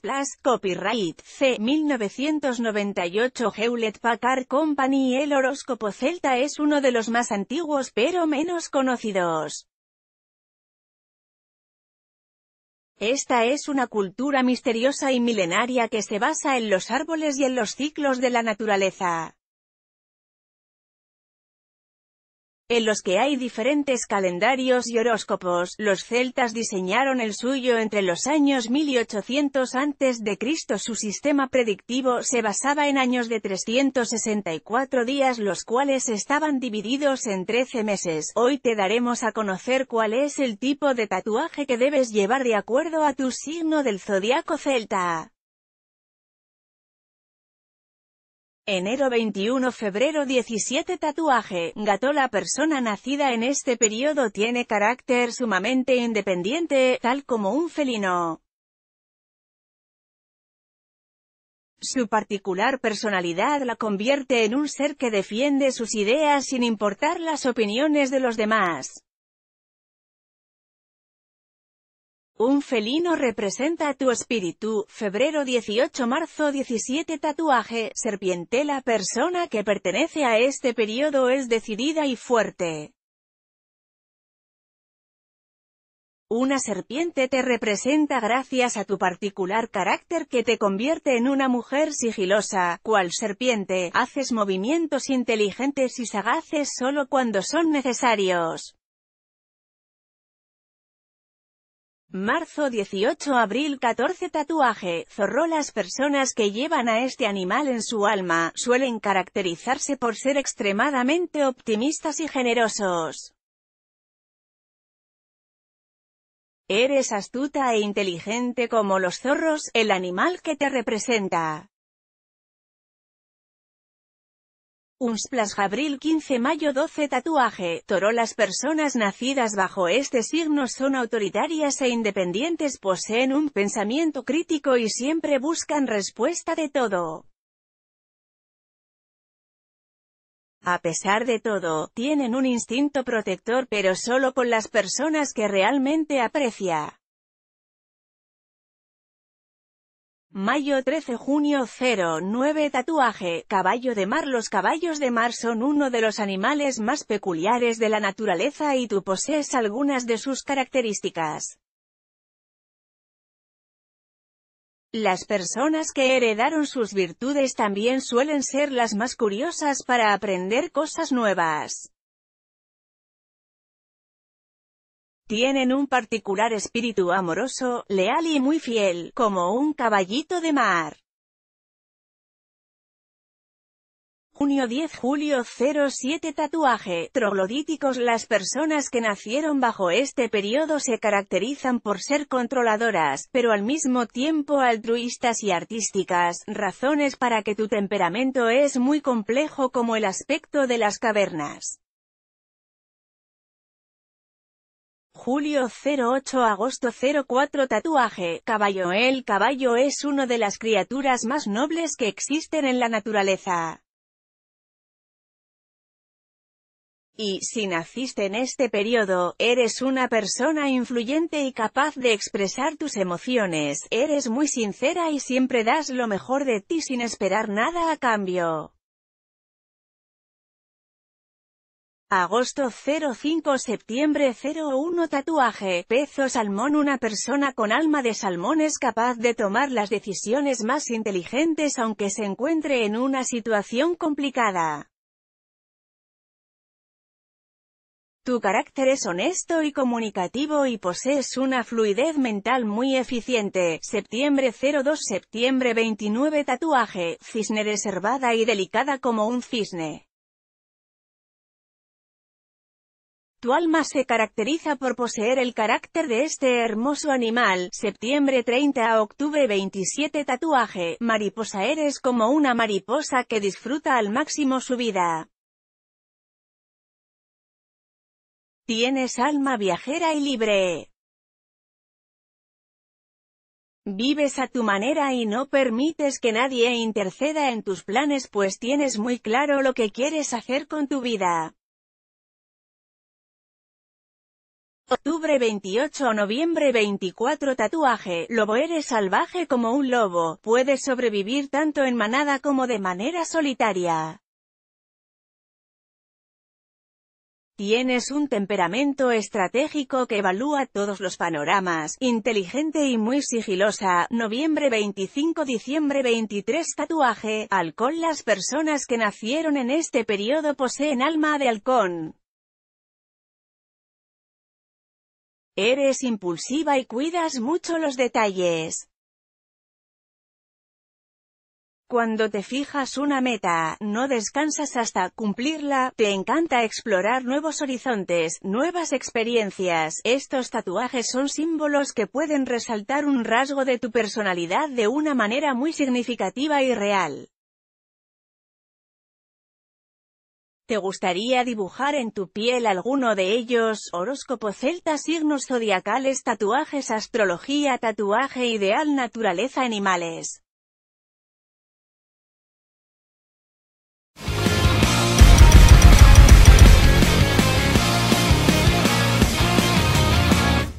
Plus, Copyright, C. 1998 Hewlett Packard Company El horóscopo celta es uno de los más antiguos pero menos conocidos. Esta es una cultura misteriosa y milenaria que se basa en los árboles y en los ciclos de la naturaleza. en los que hay diferentes calendarios y horóscopos, los celtas diseñaron el suyo entre los años 1800 a.C. Su sistema predictivo se basaba en años de 364 días los cuales estaban divididos en 13 meses. Hoy te daremos a conocer cuál es el tipo de tatuaje que debes llevar de acuerdo a tu signo del zodiaco celta. Enero 21 Febrero 17 Tatuaje Gato La persona nacida en este periodo tiene carácter sumamente independiente, tal como un felino. Su particular personalidad la convierte en un ser que defiende sus ideas sin importar las opiniones de los demás. Un felino representa a tu espíritu, febrero 18 marzo 17 tatuaje, serpiente la persona que pertenece a este periodo es decidida y fuerte. Una serpiente te representa gracias a tu particular carácter que te convierte en una mujer sigilosa, cual serpiente, haces movimientos inteligentes y sagaces solo cuando son necesarios. Marzo 18 Abril 14 Tatuaje Zorro Las personas que llevan a este animal en su alma, suelen caracterizarse por ser extremadamente optimistas y generosos. Eres astuta e inteligente como los zorros, el animal que te representa. Unsplash abril 15 mayo 12 Tatuaje, Toro Las personas nacidas bajo este signo son autoritarias e independientes poseen un pensamiento crítico y siempre buscan respuesta de todo. A pesar de todo, tienen un instinto protector pero solo con las personas que realmente aprecia. Mayo 13 junio 09 Tatuaje, caballo de mar Los caballos de mar son uno de los animales más peculiares de la naturaleza y tú posees algunas de sus características. Las personas que heredaron sus virtudes también suelen ser las más curiosas para aprender cosas nuevas. Tienen un particular espíritu amoroso, leal y muy fiel, como un caballito de mar. Junio 10 Julio 07 Tatuaje Troglodíticos Las personas que nacieron bajo este periodo se caracterizan por ser controladoras, pero al mismo tiempo altruistas y artísticas, razones para que tu temperamento es muy complejo como el aspecto de las cavernas. Julio 08 Agosto 04 Tatuaje, caballo El caballo es una de las criaturas más nobles que existen en la naturaleza. Y, si naciste en este periodo, eres una persona influyente y capaz de expresar tus emociones, eres muy sincera y siempre das lo mejor de ti sin esperar nada a cambio. Agosto 05 Septiembre 01 Tatuaje, Pezo Salmón Una persona con alma de salmón es capaz de tomar las decisiones más inteligentes aunque se encuentre en una situación complicada. Tu carácter es honesto y comunicativo y posees una fluidez mental muy eficiente. Septiembre 02 Septiembre 29 Tatuaje, cisne reservada y delicada como un cisne. Tu alma se caracteriza por poseer el carácter de este hermoso animal. Septiembre 30 a octubre 27 Tatuaje. Mariposa eres como una mariposa que disfruta al máximo su vida. Tienes alma viajera y libre. Vives a tu manera y no permites que nadie interceda en tus planes pues tienes muy claro lo que quieres hacer con tu vida. Octubre 28 o noviembre 24 Tatuaje, lobo eres salvaje como un lobo, puedes sobrevivir tanto en manada como de manera solitaria. Tienes un temperamento estratégico que evalúa todos los panoramas, inteligente y muy sigilosa, noviembre 25-diciembre 23 Tatuaje, halcón Las personas que nacieron en este periodo poseen alma de halcón. Eres impulsiva y cuidas mucho los detalles. Cuando te fijas una meta, no descansas hasta cumplirla, te encanta explorar nuevos horizontes, nuevas experiencias. Estos tatuajes son símbolos que pueden resaltar un rasgo de tu personalidad de una manera muy significativa y real. ¿Te gustaría dibujar en tu piel alguno de ellos? Horóscopo celta, signos zodiacales, tatuajes, astrología, tatuaje ideal, naturaleza, animales.